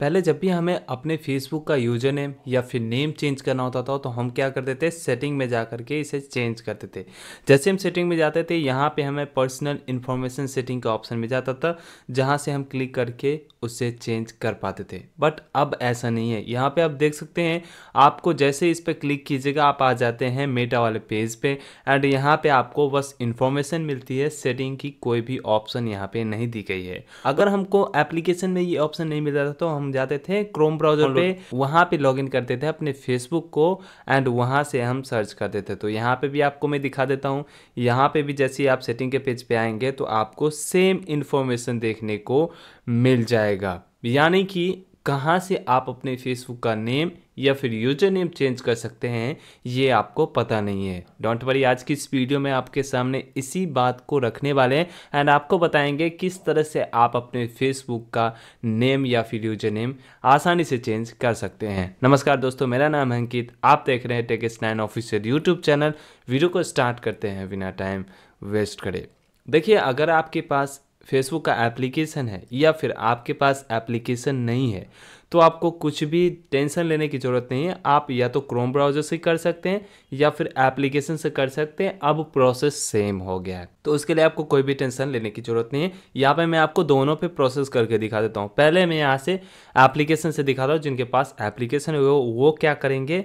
पहले जब भी हमें अपने फेसबुक का यूजर नेम या फिर नेम चेंज करना होता था तो हम क्या करते थे सेटिंग में जा करके इसे चेंज करते थे जैसे हम सेटिंग में जाते थे यहाँ पे हमें पर्सनल इन्फॉर्मेशन सेटिंग का ऑप्शन में जाता था जहाँ से हम क्लिक करके उसे चेंज कर पाते थे बट अब ऐसा नहीं है यहाँ पर आप देख सकते हैं आपको जैसे इस पर क्लिक कीजिएगा आप आ जाते हैं मेटा वाले पेज पे एंड यहाँ पर आपको बस इन्फॉर्मेशन मिलती है सेटिंग की कोई भी ऑप्शन यहाँ पर नहीं दी गई है अगर हमको एप्लीकेशन में ये ऑप्शन नहीं मिल जाता था तो हम जाते थे क्रोम ब्राउजर पे वहां पे लॉगिन करते थे अपने फेसबुक को एंड वहां से हम सर्च करते थे तो यहाँ पे भी आपको मैं दिखा देता हूँ यहाँ पे भी जैसे आप सेटिंग के पेज पे आएंगे तो आपको सेम इन्फॉर्मेशन देखने को मिल जाएगा यानी कि कहाँ से आप अपने फेसबुक का नेम या फिर यूजर नेम चेंज कर सकते हैं ये आपको पता नहीं है डोंट वरी आज की इस वीडियो में आपके सामने इसी बात को रखने वाले हैं एंड आपको बताएंगे किस तरह से आप अपने फेसबुक का नेम या फिर यूजर नेम आसानी से चेंज कर सकते हैं नमस्कार दोस्तों मेरा नाम है अंकित आप देख रहे हैं टेकिस nine official YouTube channel video को स्टार्ट करते हैं बिना टाइम वेस्ट करे देखिए अगर आपके पास फेसबुक का एप्लीकेशन है या फिर आपके पास एप्लीकेशन नहीं है तो आपको कुछ भी टेंशन लेने की ज़रूरत नहीं है आप या तो क्रोम ब्राउज़र से कर सकते हैं या फिर एप्लीकेशन से कर सकते हैं अब प्रोसेस सेम हो गया है तो उसके लिए आपको कोई भी टेंशन लेने की ज़रूरत नहीं है यहाँ पे मैं आपको दोनों पे प्रोसेस करके दिखा देता हूँ पहले मैं यहाँ से एप्लीकेशन से दिखाता हूँ जिनके पास एप्लीकेशन है वो क्या करेंगे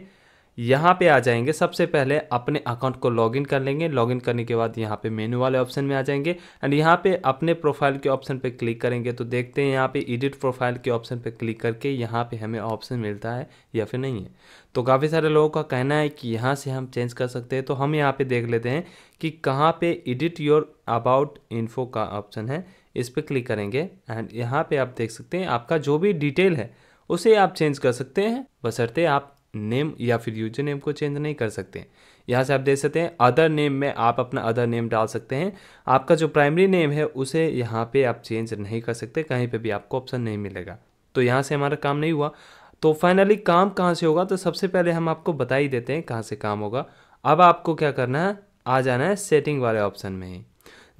यहाँ पे आ जाएंगे सबसे पहले अपने अकाउंट को लॉगिन कर लेंगे लॉगिन करने के बाद यहाँ पे मेनू वाले ऑप्शन में आ जाएंगे एंड यहाँ पे अपने प्रोफाइल के ऑप्शन पे क्लिक करेंगे तो देखते हैं यहाँ पे एडिट प्रोफाइल के ऑप्शन पे क्लिक करके यहाँ पे हमें ऑप्शन मिलता है या फिर नहीं है तो काफ़ी सारे लोगों का कहना है कि यहाँ से हम चेंज कर सकते हैं तो हम यहाँ पर देख लेते हैं कि कहाँ पर एडिट योर अबाउट इन्फो का ऑप्शन है इस पर क्लिक करेंगे एंड यहाँ पर आप देख सकते हैं आपका जो भी डिटेल है उसे आप चेंज कर सकते हैं बसरते आप नेम या फिर यूजर नेम को चेंज नहीं कर सकते यहाँ से आप देख सकते हैं अदर नेम में आप अपना अदर नेम डाल सकते हैं आपका जो प्राइमरी नेम है उसे यहाँ पे आप चेंज नहीं कर सकते कहीं पे भी आपको ऑप्शन नहीं मिलेगा तो यहाँ से हमारा काम नहीं हुआ तो फाइनली काम कहाँ से होगा तो सबसे पहले हम आपको बता ही देते हैं कहाँ से काम होगा अब आपको क्या करना है आ जाना है सेटिंग वाले ऑप्शन में ही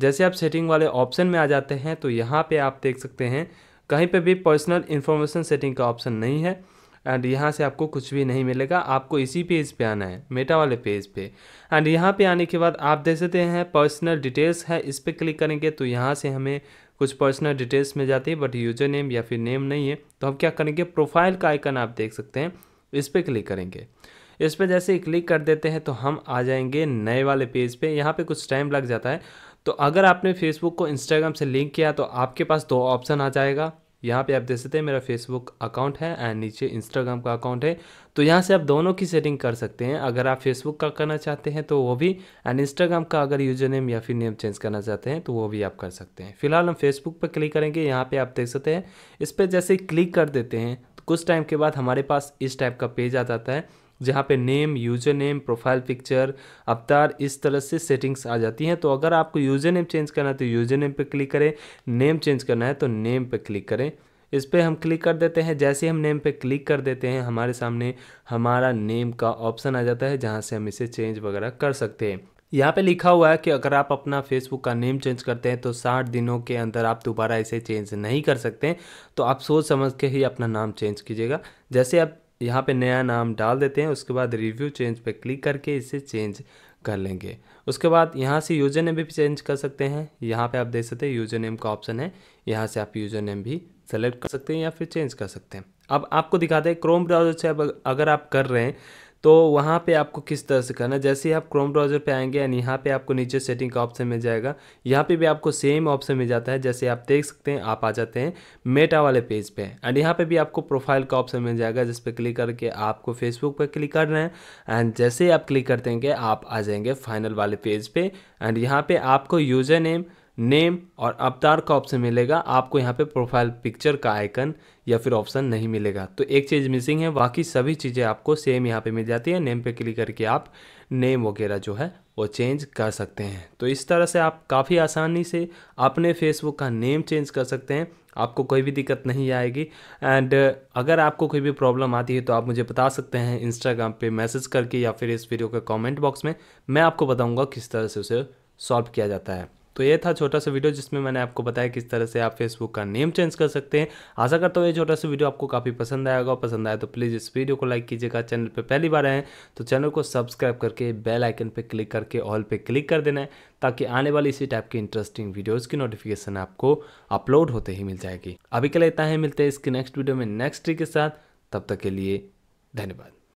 जैसे आप सेटिंग वाले ऑप्शन में आ जाते हैं तो यहाँ पर आप देख सकते हैं कहीं पर भी पर्सनल इन्फॉर्मेशन सेटिंग का ऑप्शन नहीं है एंड यहाँ से आपको कुछ भी नहीं मिलेगा आपको इसी पेज पे आना है मेटा वाले पेज पे एंड यहाँ पे आने के बाद आप देख सकते हैं पर्सनल डिटेल्स है इस पर क्लिक करेंगे तो यहाँ से हमें कुछ पर्सनल डिटेल्स में जाती है बट यूजर नेम या फिर नेम नहीं है तो हम क्या करेंगे प्रोफाइल का आइकन आप देख सकते हैं इस पर क्लिक करेंगे इस पर जैसे ही क्लिक कर देते हैं तो हम आ जाएंगे नए वाले पेज पे यहाँ पे कुछ टाइम लग जाता है तो अगर आपने फेसबुक को इंस्टाग्राम से लिंक किया तो आपके पास दो ऑप्शन आ जाएगा यहाँ पे आप देख सकते हैं मेरा फेसबुक अकाउंट है एंड नीचे इंस्टाग्राम का अकाउंट है तो यहाँ से आप दोनों की सेटिंग कर सकते हैं अगर आप फेसबुक का करना चाहते हैं तो वो भी एंड इंस्टाग्राम का अगर यूजर नेम या फिर नेम चेंज करना चाहते हैं तो वो भी आप कर सकते हैं फिलहाल हम फेसबुक पर क्लिक करेंगे यहाँ पर आप देख सकते हैं इस पर जैसे क्लिक कर देते हैं तो कुछ टाइम के बाद हमारे पास इस टाइप का पेज आ जाता है जहाँ पे name user name profile picture avatar इस तरह से सेटिंग्स आ जाती हैं तो अगर आपको यूजर नेम चेंज करना है तो यूजर नेम पे क्लिक करें नेम चेंज करना है तो नेम पे क्लिक करें इस पर हम क्लिक कर देते हैं जैसे हम नेम पे क्लिक कर देते हैं हमारे सामने हमारा नेम का ऑप्शन आ जाता है जहाँ से हम इसे चेंज वगैरह कर सकते हैं यहाँ पे लिखा हुआ है कि अगर आप अपना फेसबुक का नेम चेंज करते हैं तो साठ दिनों के अंदर आप दोबारा इसे चेंज नहीं कर सकते तो आप सोच समझ के ही अपना नाम चेंज कीजिएगा जैसे आप यहाँ पे नया नाम डाल देते हैं उसके बाद रिव्यू चेंज पे क्लिक करके इसे चेंज कर लेंगे उसके बाद यहाँ से यूज़र नेम भी चेंज कर सकते हैं यहाँ पे आप देख सकते हैं यूज़र नेम का ऑप्शन है यहाँ से आप यूज़र नेम भी सेलेक्ट कर सकते हैं या फिर चेंज कर सकते हैं अब आपको दिखाते हैं क्रोम ब्राउजर से अगर आप कर रहे हैं तो वहाँ पे आपको किस तरह से करना है जैसे ही आप क्रोम ब्राउज़र पे आएंगे एंड यहाँ पे आपको नीचे सेटिंग का ऑप्शन मिल जाएगा यहाँ पे भी आपको सेम ऑप्शन मिल जाता है जैसे आप देख सकते हैं आप आ जाते हैं मेटा वाले पेज पे एंड यहाँ पे भी आपको प्रोफाइल का ऑप्शन मिल जाएगा जिस पर क्लिक करके आपको फेसबुक पर क्लिक करना है एंड जैसे ही आप क्लिक कर देंगे आप आ जाएंगे फाइनल वाले पेज पर एंड यहाँ पर आपको यूज़र नेम नेम और अवतार का ऑप्शन मिलेगा आपको यहाँ पे प्रोफाइल पिक्चर का आइकन या फिर ऑप्शन नहीं मिलेगा तो एक चीज़ मिसिंग है बाकी सभी चीज़ें आपको सेम यहाँ पे मिल जाती है नेम पे क्लिक करके आप नेम वगैरह जो है वो चेंज कर सकते हैं तो इस तरह से आप काफ़ी आसानी से अपने फेसबुक का नेम चेंज कर सकते हैं आपको कोई भी दिक्कत नहीं आएगी एंड अगर आपको कोई भी प्रॉब्लम आती है तो आप मुझे बता सकते हैं इंस्टाग्राम पे मैसेज करके या फिर इस वीडियो के कमेंट बॉक्स में मैं आपको बताऊंगा किस तरह से उसे सॉल्व किया जाता है तो ये था छोटा सा वीडियो जिसमें मैंने आपको बताया किस तरह से आप फेसबुक का नेम चेंज कर सकते हैं आशा करता हूँ ये छोटा सा वीडियो आपको काफ़ी पसंद आया होगा पसंद आया तो प्लीज़ इस वीडियो को लाइक कीजिएगा चैनल पर पहली बार आए तो चैनल को सब्सक्राइब करके बेल आइकन पर क्लिक करके ऑल पर क्लिक कर देना है ताकि आने वाली इसी टाइप की इंटरेस्टिंग वीडियोज़ की नोटिफिकेशन आपको अपलोड होते ही मिल जाएगी अभी के लिए इतना ही मिलते हैं इसके नेक्स्ट वीडियो में नेक्स्ट ट्री के साथ तब तक के लिए धन्यवाद